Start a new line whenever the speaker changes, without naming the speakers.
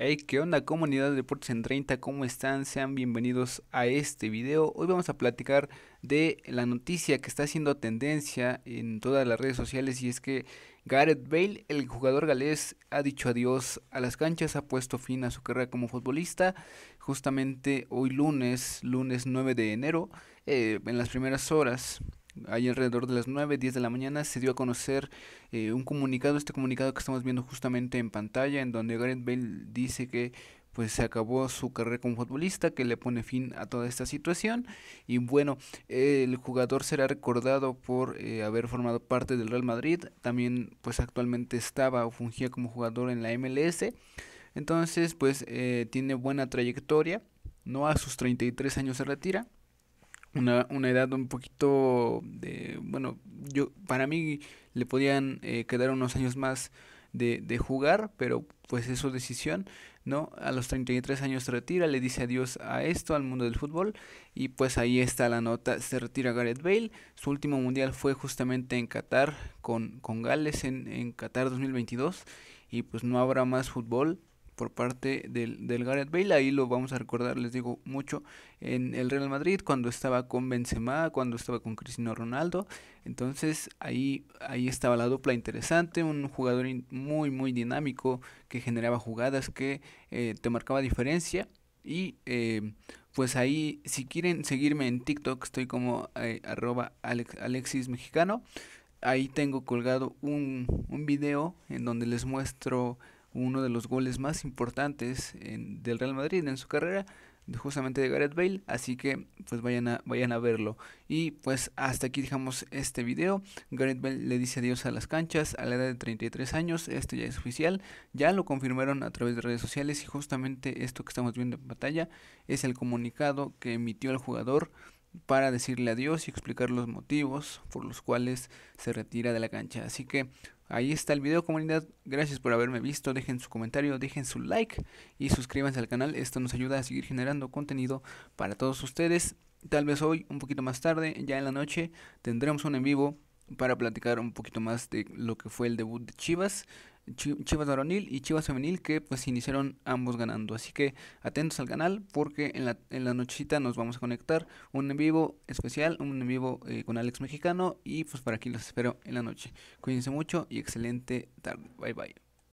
Hey, ¿qué onda comunidad de Deportes en 30? ¿Cómo están? Sean bienvenidos a este video. Hoy vamos a platicar de la noticia que está haciendo tendencia en todas las redes sociales y es que Gareth Bale, el jugador galés, ha dicho adiós a las canchas, ha puesto fin a su carrera como futbolista. Justamente hoy lunes, lunes 9 de enero, eh, en las primeras horas ahí alrededor de las 9, 10 de la mañana, se dio a conocer eh, un comunicado, este comunicado que estamos viendo justamente en pantalla, en donde Gareth Bale dice que pues se acabó su carrera como futbolista, que le pone fin a toda esta situación. Y bueno, el jugador será recordado por eh, haber formado parte del Real Madrid. También pues actualmente estaba o fungía como jugador en la MLS. Entonces pues eh, tiene buena trayectoria. No a sus 33 años se retira una, una edad un poquito de, bueno, yo para mí le podían eh, quedar unos años más de, jugar, pero pues es su decisión, ¿no? A los 33 años se retira, le dice adiós a esto, al mundo del fútbol, y pues ahí está la nota, se retira Gareth Bale, su último mundial fue justamente en Qatar, con, con Gales en, en Qatar 2022, y pues no habrá más fútbol, por parte del, del Gareth Bale. Ahí lo vamos a recordar, les digo, mucho en el Real Madrid, cuando estaba con Benzema, cuando estaba con Cristiano Ronaldo. Entonces ahí, ahí estaba la dupla interesante, un jugador muy, muy dinámico que generaba jugadas que eh, te marcaba diferencia. Y eh, pues ahí, si quieren seguirme en TikTok, estoy como eh, arroba Alexis Mexicano. Ahí tengo colgado un, un video en donde les muestro uno de los goles más importantes en, del Real Madrid en su carrera, justamente de Gareth Bale, así que pues vayan a, vayan a verlo. Y pues hasta aquí dejamos este video. Gareth Bale le dice adiós a las canchas a la edad de 33 años, esto ya es oficial, ya lo confirmaron a través de redes sociales y justamente esto que estamos viendo en pantalla es el comunicado que emitió el jugador para decirle adiós y explicar los motivos por los cuales se retira de la cancha. Así que Ahí está el video comunidad, gracias por haberme visto, dejen su comentario, dejen su like y suscríbanse al canal, esto nos ayuda a seguir generando contenido para todos ustedes. Tal vez hoy, un poquito más tarde, ya en la noche, tendremos un en vivo para platicar un poquito más de lo que fue el debut de Chivas, Chivas varonil y Chivas femenil que pues iniciaron ambos ganando. Así que atentos al canal porque en la, en la nochecita nos vamos a conectar un en vivo especial, un en vivo eh, con Alex Mexicano y pues para aquí los espero en la noche. Cuídense mucho y excelente tarde. Bye bye.